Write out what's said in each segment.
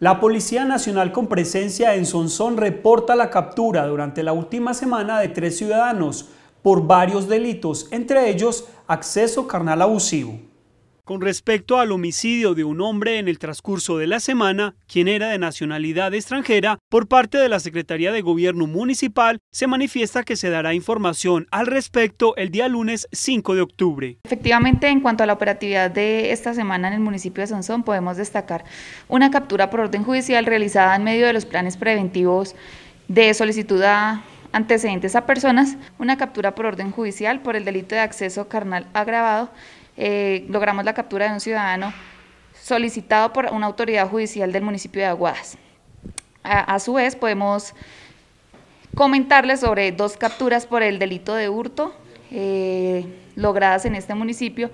La Policía Nacional con presencia en Sonsón reporta la captura durante la última semana de tres ciudadanos por varios delitos, entre ellos acceso carnal abusivo con respecto al homicidio de un hombre en el transcurso de la semana, quien era de nacionalidad extranjera, por parte de la Secretaría de Gobierno Municipal, se manifiesta que se dará información al respecto el día lunes 5 de octubre. Efectivamente, en cuanto a la operatividad de esta semana en el municipio de Sonsón, podemos destacar una captura por orden judicial realizada en medio de los planes preventivos de solicitud a antecedentes a personas, una captura por orden judicial por el delito de acceso carnal agravado. Eh, logramos la captura de un ciudadano solicitado por una autoridad judicial del municipio de Aguadas. a, su vez, podemos comentarles sobre dos capturas por el delito de hurto eh, logradas en este municipio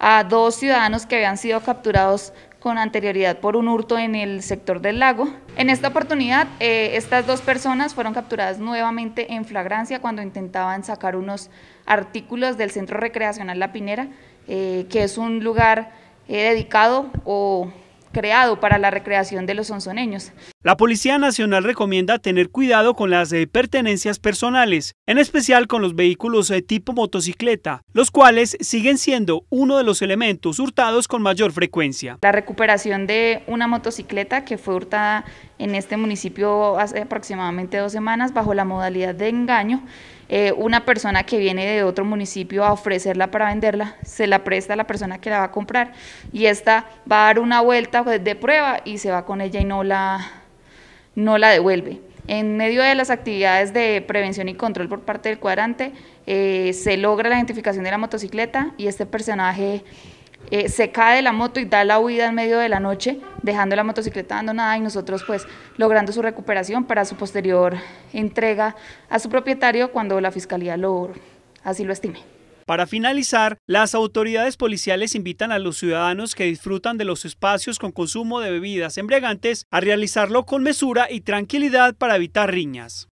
a dos ciudadanos que habían sido capturados con anterioridad por un hurto en el sector del lago. En esta oportunidad, eh, estas dos personas fueron capturadas nuevamente en flagrancia cuando intentaban sacar unos artículos del Centro Recreacional La Pinera, eh, que es un lugar eh, dedicado o creado para la recreación de los sonzoneños. La Policía Nacional recomienda tener cuidado con las eh, pertenencias personales, en especial con los vehículos de eh, tipo motocicleta, los cuales siguen siendo uno de los elementos hurtados con mayor frecuencia. La recuperación de una motocicleta que fue hurtada en este municipio hace aproximadamente dos semanas bajo la modalidad de engaño. Eh, una persona que viene de otro municipio a ofrecerla para venderla, se la presta a la persona que la va a comprar y esta va a dar una vuelta de prueba y se va con ella y no la no la devuelve. En medio de las actividades de prevención y control por parte del cuadrante, eh, se logra la identificación de la motocicleta y este personaje eh, se cae de la moto y da la huida en medio de la noche, dejando la motocicleta abandonada y nosotros pues logrando su recuperación para su posterior entrega a su propietario cuando la fiscalía lo, así lo estime. Para finalizar, las autoridades policiales invitan a los ciudadanos que disfrutan de los espacios con consumo de bebidas embriagantes a realizarlo con mesura y tranquilidad para evitar riñas.